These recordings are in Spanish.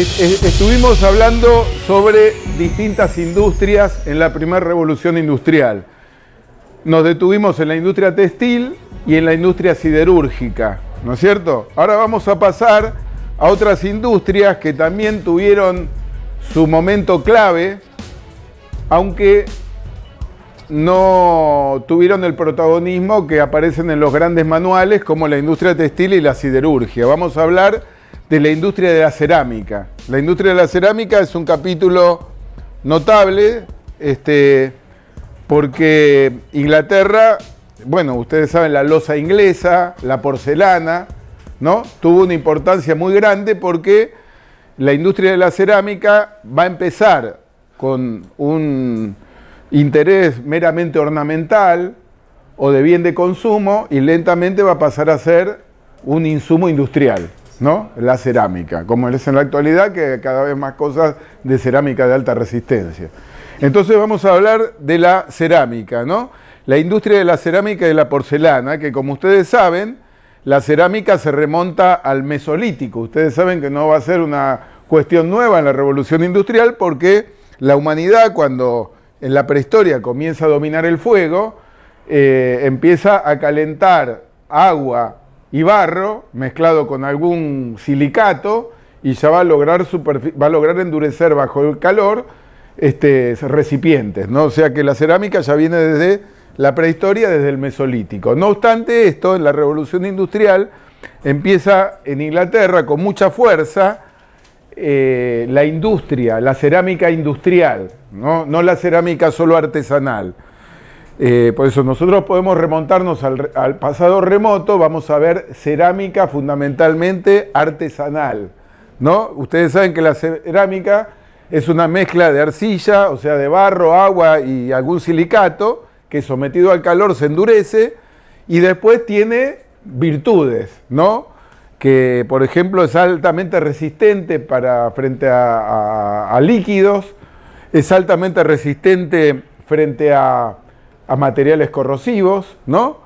estuvimos hablando sobre distintas industrias en la primera revolución industrial. Nos detuvimos en la industria textil y en la industria siderúrgica, ¿no es cierto? Ahora vamos a pasar a otras industrias que también tuvieron su momento clave, aunque no tuvieron el protagonismo que aparecen en los grandes manuales como la industria textil y la siderurgia. Vamos a hablar de la industria de la cerámica. La industria de la cerámica es un capítulo notable, este, porque Inglaterra, bueno, ustedes saben la losa inglesa, la porcelana, ¿no? Tuvo una importancia muy grande porque la industria de la cerámica va a empezar con un interés meramente ornamental o de bien de consumo y lentamente va a pasar a ser un insumo industrial. La cerámica, como es en la actualidad, que cada vez más cosas de cerámica de alta resistencia. Entonces vamos a hablar de la cerámica, ¿no? La industria de la cerámica y de la porcelana, que como ustedes saben, la cerámica se remonta al mesolítico. Ustedes saben que no va a ser una cuestión nueva en la revolución industrial porque la humanidad cuando en la prehistoria comienza a dominar el fuego, eh, empieza a calentar agua y barro mezclado con algún silicato y ya va a lograr, va a lograr endurecer bajo el calor este, recipientes. ¿no? O sea que la cerámica ya viene desde la prehistoria, desde el mesolítico. No obstante esto, en la revolución industrial empieza en Inglaterra con mucha fuerza eh, la industria, la cerámica industrial, ¿no? no la cerámica solo artesanal. Eh, por eso nosotros podemos remontarnos al, pasado remoto, vamos a ver cerámica fundamentalmente artesanal. ¿no? Ustedes saben que la cerámica es una mezcla de arcilla, o sea, de barro, agua y algún silicato, que sometido al calor se endurece y después tiene virtudes, ¿no? que por ejemplo es altamente resistente para, frente a líquidos, es altamente resistente frente a a materiales corrosivos, ¿no?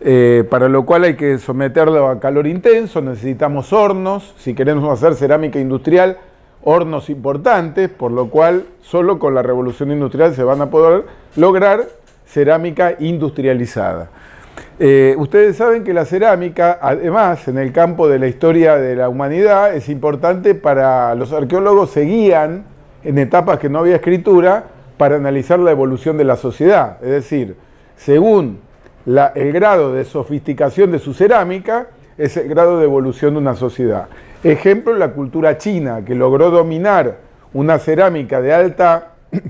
Eh, para lo cual hay que someterlo a calor intenso, necesitamos hornos, si queremos hacer cerámica industrial, hornos importantes, por lo cual solo con la revolución industrial se van a poder lograr cerámica industrializada. Eh, ustedes saben que la cerámica, además, en el campo de la historia de la humanidad, es importante para los arqueólogos, seguían en etapas que no había escritura, para analizar la evolución de la sociedad. Es decir, según el grado de sofisticación de su cerámica, es el grado de evolución de una sociedad. Ejemplo, la cultura china, que logró dominar una cerámica de alta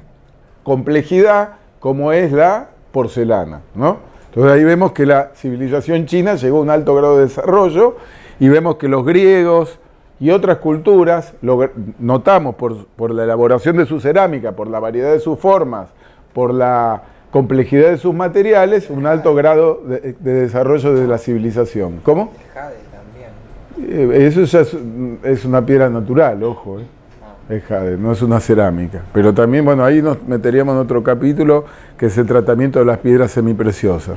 complejidad como es la porcelana. ¿no? Entonces ahí vemos que la civilización china llegó a un alto grado de desarrollo y vemos que los griegos, y otras culturas, notamos por, la elaboración de su cerámica, por la variedad de sus formas, por la complejidad de sus materiales, un alto grado de, desarrollo de la civilización. ¿Cómo? El jade también. Eh, eso ya es, una piedra natural, ojo. Es eh. ah. jade, no es una cerámica. Pero también, bueno, ahí nos meteríamos en otro capítulo, que es el tratamiento de las piedras semipreciosas.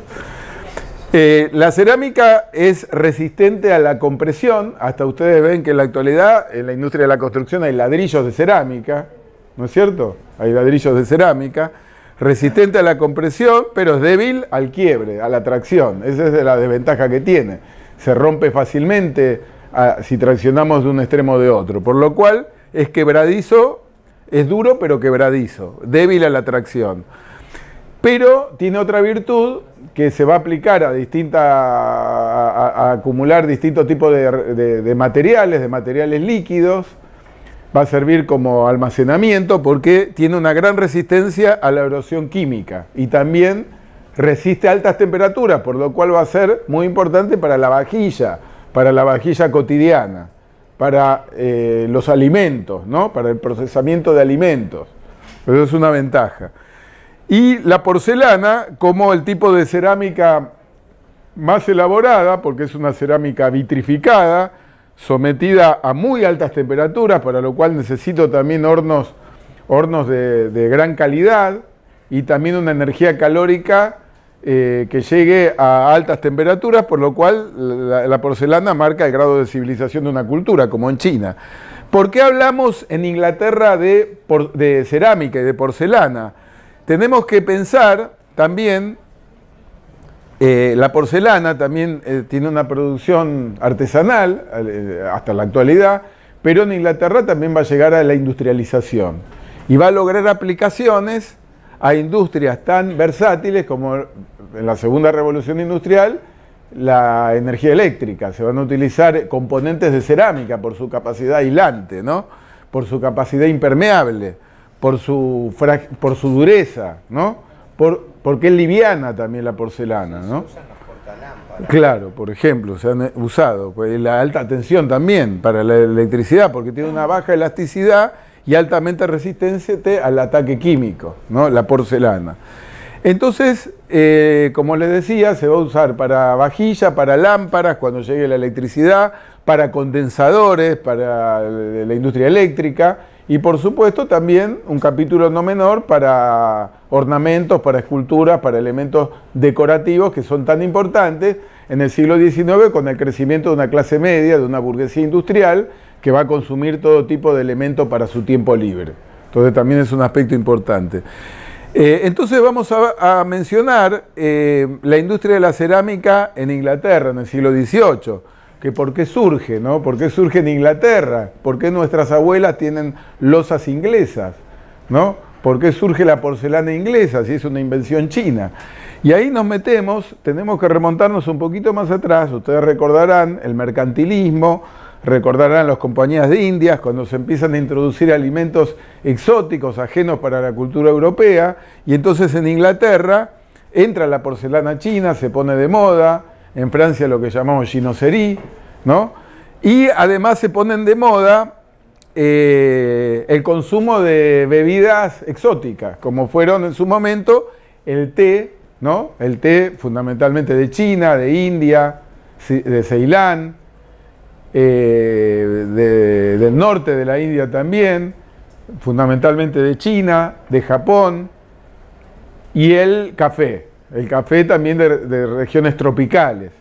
Eh, la cerámica es resistente a la compresión. Hasta ustedes ven que en la actualidad en la industria de la construcción hay ladrillos de cerámica, ¿no es cierto? Hay ladrillos de cerámica. Resistente a la compresión, pero es débil al quiebre, a la tracción. Esa es la desventaja que tiene. Se rompe fácilmente ah, si traccionamos de un extremo de otro. Por lo cual es quebradizo, es duro pero quebradizo, débil a la tracción pero tiene otra virtud que se va a aplicar a, a, acumular distintos tipos de, materiales, de materiales líquidos, va a servir como almacenamiento porque tiene una gran resistencia a la erosión química y también resiste a altas temperaturas, por lo cual va a ser muy importante para la vajilla, para la vajilla cotidiana, para eh, los alimentos, ¿no? para el procesamiento de alimentos. Eso es una ventaja. Y la porcelana como el tipo de cerámica más elaborada, porque es una cerámica vitrificada, sometida a muy altas temperaturas, para lo cual necesito también hornos, hornos de, gran calidad y también una energía calórica eh, que llegue a altas temperaturas, por lo cual la, porcelana marca el grado de civilización de una cultura, como en China. ¿Por qué hablamos en Inglaterra de cerámica y de porcelana? Tenemos que pensar también, eh, la porcelana también eh, tiene una producción artesanal eh, hasta la actualidad, pero en Inglaterra también va a llegar a la industrialización y va a lograr aplicaciones a industrias tan versátiles como en la segunda revolución industrial, la energía eléctrica. Se van a utilizar componentes de cerámica por su capacidad aislante, ¿no? por su capacidad impermeable por su, por su dureza, ¿no? porque es liviana también la porcelana, ¿no? Claro, por ejemplo, se han eh, usado pues, la alta tensión también para la electricidad, porque tiene una baja elasticidad y altamente resistente al ataque químico, ¿no? la porcelana. Entonces, eh, como les decía, se va a usar para vajilla, para lámparas, cuando llegue la electricidad, para condensadores, para eh, la industria eléctrica y por supuesto también un capítulo no menor para ornamentos, para esculturas, para elementos decorativos que son tan importantes en el siglo XIX con el crecimiento de una clase media, de una burguesía industrial que va a consumir todo tipo de elementos para su tiempo libre. Entonces también es un aspecto importante. Eh, entonces vamos a, mencionar eh, la industria de la cerámica en Inglaterra en el siglo XVIII que por qué surge, ¿no? ¿Por qué surge en Inglaterra? ¿Por qué nuestras abuelas tienen losas inglesas? ¿No? ¿Por qué surge la porcelana inglesa si es una invención china? Y ahí nos metemos, tenemos que remontarnos un poquito más atrás, ustedes recordarán el mercantilismo, recordarán las compañías de Indias cuando se empiezan a introducir alimentos exóticos, ajenos para la cultura europea, y entonces en Inglaterra entra la porcelana china, se pone de moda, en Francia lo que llamamos ginocerie, ¿no? Y además se ponen de moda eh, el consumo de bebidas exóticas, como fueron en su momento el té, ¿no? El té fundamentalmente de China, de India, de Ceilán, eh, del norte de la India también, fundamentalmente de China, de Japón, y el café, el café también de, regiones tropicales,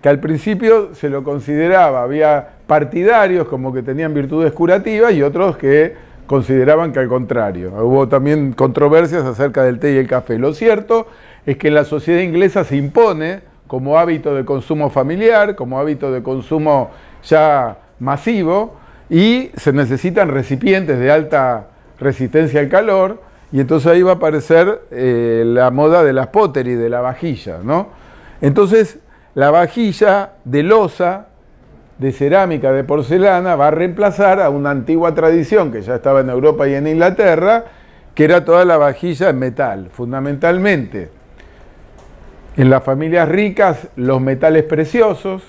que al principio se lo consideraba, había partidarios como que tenían virtudes curativas y otros que consideraban que al contrario. Hubo también controversias acerca del té y el café. Lo cierto es que la sociedad inglesa se impone como hábito de consumo familiar, como hábito de consumo ya masivo, y se necesitan recipientes de alta resistencia al calor, y entonces ahí va a aparecer eh, la moda de las pottery, de la vajilla, ¿no? Entonces, la vajilla de losa, de cerámica, de porcelana, va a reemplazar a una antigua tradición que ya estaba en Europa y en Inglaterra, que era toda la vajilla en metal, fundamentalmente. En las familias ricas, los metales preciosos,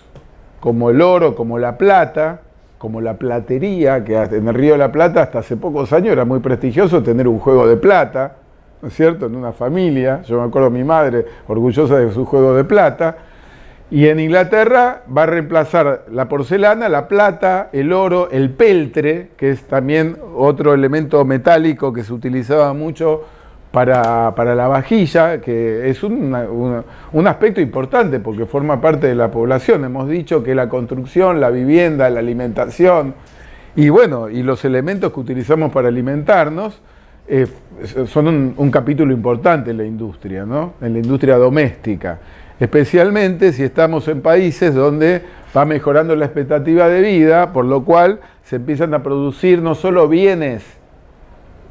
como el oro, como la plata, como la platería, que en el Río de la Plata hasta hace pocos años era muy prestigioso tener un juego de plata, ¿no es cierto?, en una familia. Yo me acuerdo mi madre, orgullosa de su juego de plata. Y en Inglaterra va a reemplazar la porcelana, la plata, el oro, el peltre, que es también otro elemento metálico que se utilizaba mucho para, la vajilla, que es un, aspecto importante porque forma parte de la población. Hemos dicho que la construcción, la vivienda, la alimentación y bueno, y los elementos que utilizamos para alimentarnos, eh, son un, un, capítulo importante en la industria, ¿no? en la industria doméstica, especialmente si estamos en países donde va mejorando la expectativa de vida, por lo cual se empiezan a producir no solo bienes,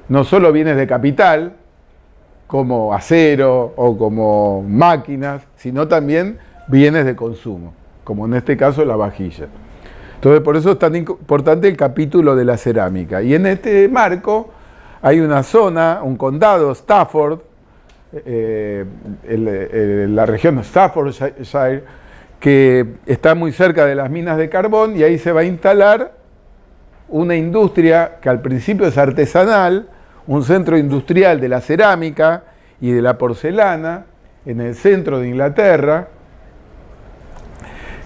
no solo bienes de capital, como acero o como máquinas, sino también bienes de consumo, como en este caso la vajilla. Entonces, por eso es tan importante el capítulo de la cerámica. Y en este marco hay una zona, un condado, Stafford, eh, la región Staffordshire, que está muy cerca de las minas de carbón y ahí se va a instalar una industria que al principio es artesanal, un centro industrial de la cerámica y de la porcelana en el centro de Inglaterra,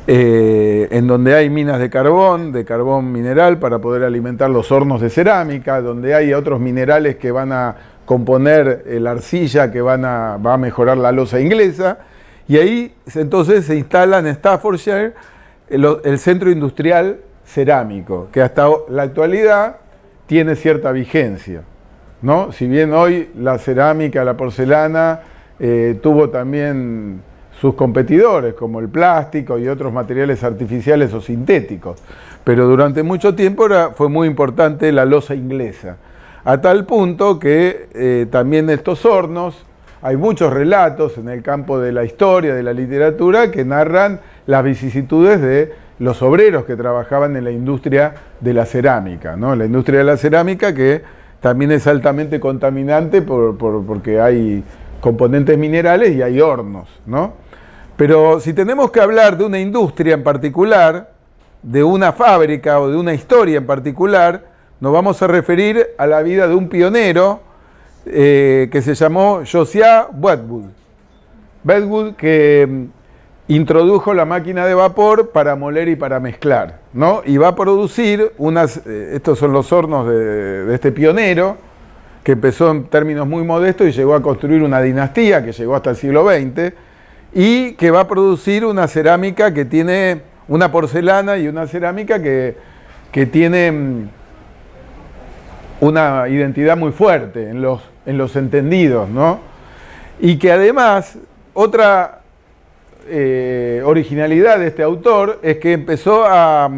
eh, en donde hay minas de carbón, de carbón mineral para poder alimentar los hornos de cerámica, donde hay otros minerales que van a componer la arcilla que van a, va a mejorar la losa inglesa. Y ahí entonces se instala en Staffordshire el centro industrial cerámico, que hasta la actualidad tiene cierta vigencia. Si bien hoy la cerámica, la porcelana, eh, tuvo también sus competidores, como el plástico y otros materiales artificiales o sintéticos. Pero durante mucho tiempo fue muy importante la losa inglesa, a tal punto que eh, también estos hornos, hay muchos relatos en el campo de la historia, de la literatura, que narran las vicisitudes de los obreros que trabajaban en la industria de la cerámica, la industria de la cerámica que también es altamente contaminante porque hay componentes minerales y hay hornos, ¿no? Pero si tenemos que hablar de una industria en particular, de una fábrica o de una historia en particular, nos vamos a referir a la vida de un pionero eh, que se llamó Josiah Wedgwood. que mm, introdujo la máquina de vapor para moler y para mezclar, ¿no? Y va a producir unas, eh, estos son los hornos de, este pionero, que empezó en términos muy modestos y llegó a construir una dinastía que llegó hasta el siglo XX, y que va a producir una cerámica que tiene, una porcelana y una cerámica que, tiene mm, una identidad muy fuerte en los, en los entendidos, ¿no? Y que además, otra eh, originalidad de este autor es que empezó a,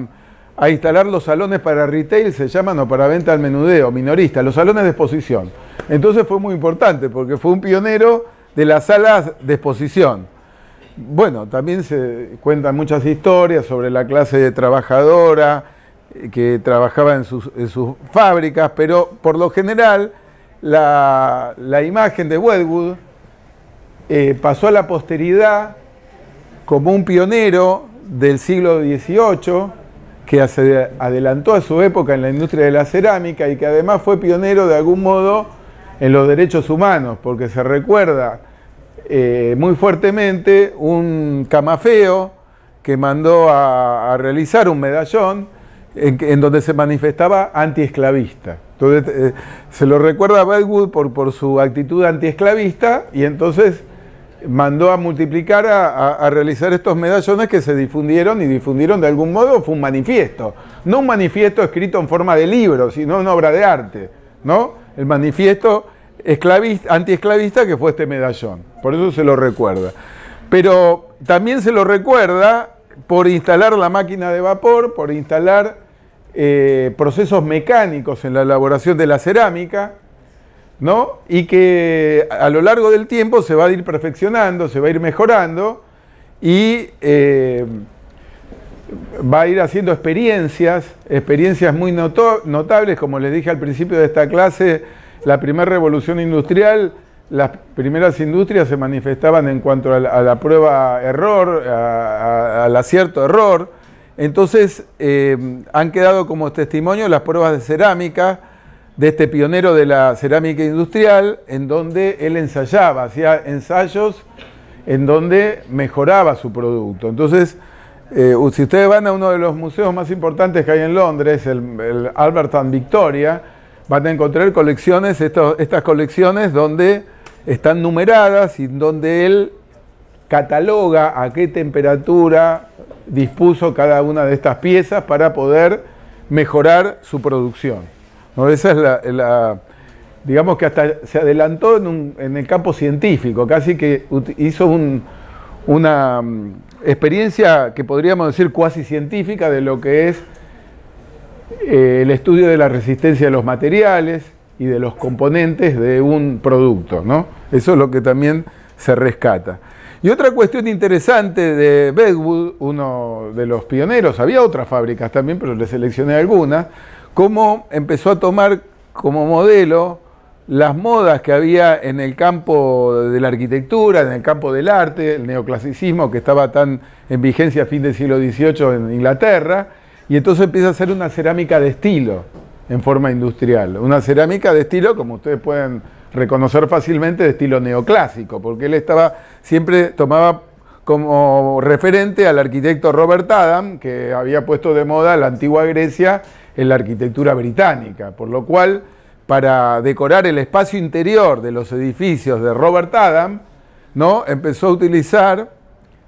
instalar los salones para retail, se llaman, o para venta al menudeo, minorista, los salones de exposición. Entonces fue muy importante porque fue un pionero de las salas de exposición. Bueno, también se cuentan muchas historias sobre la clase de trabajadora eh, que trabajaba en sus, fábricas, pero por lo general la, imagen de Wedgwood eh, pasó a la posteridad como un pionero del siglo XVIII que se adelantó a su época en la industria de la cerámica y que además fue pionero de algún modo en los derechos humanos, porque se recuerda eh, muy fuertemente un camafeo que mandó a, realizar un medallón en, donde se manifestaba antiesclavista. Entonces eh, se lo recuerda a por, por su actitud anti-esclavista y entonces mandó a multiplicar, a, realizar estos medallones que se difundieron y difundieron de algún modo, fue un manifiesto. No un manifiesto escrito en forma de libro, sino una obra de arte, ¿no? El manifiesto esclavista, antiesclavista que fue este medallón. Por eso se lo recuerda. Pero también se lo recuerda por instalar la máquina de vapor, por instalar eh, procesos mecánicos en la elaboración de la cerámica, y que a lo largo del tiempo se va a ir perfeccionando, se va a ir mejorando y eh, va a ir haciendo experiencias, experiencias muy notables, como les dije al principio de esta clase, la primera revolución industrial, las primeras industrias se manifestaban en cuanto a la, prueba error, al acierto error, entonces eh, han quedado como testimonio las pruebas de cerámica, de este pionero de la cerámica industrial, en donde él ensayaba, hacía ensayos en donde mejoraba su producto. Entonces, eh, si ustedes van a uno de los museos más importantes que hay en Londres, el, Albert and Victoria, van a encontrar colecciones, estas colecciones donde están numeradas y donde él cataloga a qué temperatura dispuso cada una de estas piezas para poder mejorar su producción. ¿no? Esa es la, digamos que hasta se adelantó en, el campo científico, casi que hizo una mm, experiencia que podríamos decir cuasi científica de lo que es eh, el estudio de la resistencia de los materiales y de los componentes de un producto, ¿no? Eso es lo que también se rescata. Y otra cuestión interesante de Bedwood, uno de los pioneros, había otras fábricas también, pero le seleccioné algunas, cómo empezó a tomar como modelo las modas que había en el campo de la arquitectura, en el campo del arte, el neoclasicismo que estaba tan en vigencia a fin del siglo XVIII en Inglaterra, y entonces empieza a hacer una cerámica de estilo en forma industrial. Una cerámica de estilo, como ustedes pueden reconocer fácilmente, de estilo neoclásico, porque él estaba, siempre tomaba como referente al arquitecto Robert Adam, que había puesto de moda la antigua Grecia en la arquitectura británica, por lo cual para decorar el espacio interior de los edificios de Robert Adam, ¿no? empezó a utilizar,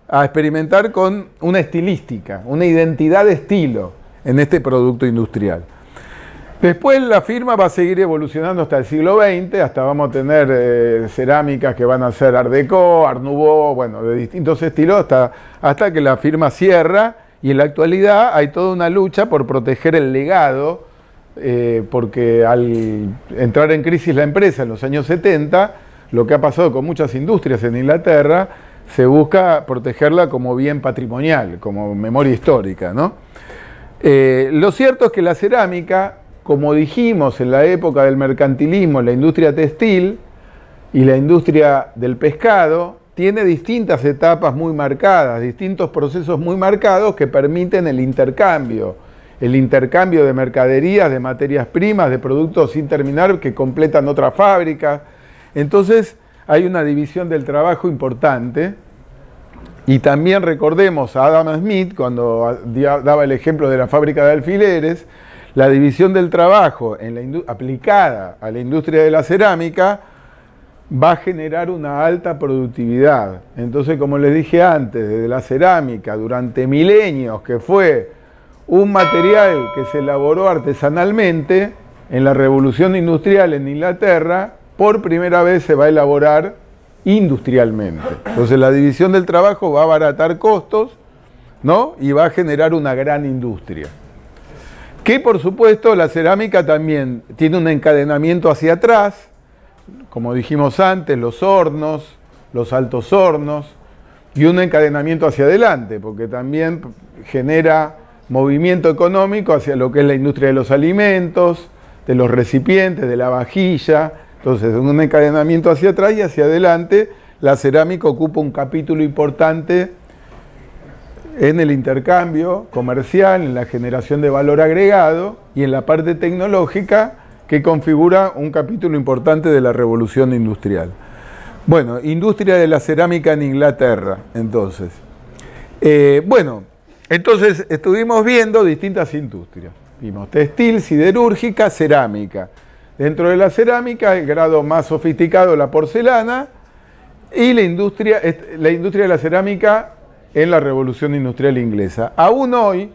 a experimentar con una estilística, una identidad de estilo en este producto industrial. Después la firma va a seguir evolucionando hasta el siglo XX, hasta vamos a tener eh, cerámicas que van a ser Art Deco, Art Nouveau, bueno, de distintos estilos, hasta que la firma cierra y en la actualidad hay toda una lucha por proteger el legado, eh, porque al entrar en crisis la empresa en los años 70, lo que ha pasado con muchas industrias en Inglaterra, se busca protegerla como bien patrimonial, como memoria histórica. ¿no? Eh, lo cierto es que la cerámica, como dijimos en la época del mercantilismo, la industria textil y la industria del pescado, tiene distintas etapas muy marcadas, distintos procesos muy marcados que permiten el intercambio, el intercambio de mercaderías, de materias primas, de productos sin terminar que completan otra fábrica. Entonces hay una división del trabajo importante. Y también recordemos a Adam Smith, cuando daba el ejemplo de la fábrica de alfileres, la división del trabajo aplicada a la industria de la cerámica va a generar una alta productividad. Entonces, como les dije antes, desde la cerámica, durante milenios, que fue un material que se elaboró artesanalmente, en la revolución industrial en Inglaterra, por primera vez se va a elaborar industrialmente. Entonces la división del trabajo va a abaratar costos, ¿no? Y va a generar una gran industria. Que por supuesto la cerámica también tiene un encadenamiento hacia atrás, como dijimos antes, los hornos, los altos hornos, y un encadenamiento hacia adelante, porque también genera movimiento económico hacia lo que es la industria de los alimentos, de los recipientes, de la vajilla. Entonces, un encadenamiento hacia atrás y hacia adelante, la cerámica ocupa un capítulo importante en el intercambio comercial, en la generación de valor agregado y en la parte tecnológica que configura un capítulo importante de la revolución industrial. Bueno, industria de la cerámica en Inglaterra, entonces. Eh, bueno, entonces estuvimos viendo distintas industrias. Vimos textil, siderúrgica, cerámica. Dentro de la cerámica, el grado más sofisticado, la porcelana, y la industria, la industria de la cerámica en la revolución industrial inglesa. Aún hoy,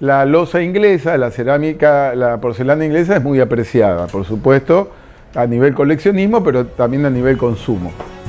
la losa inglesa, la cerámica, la porcelana inglesa es muy apreciada, por supuesto, a nivel coleccionismo, pero también a nivel consumo.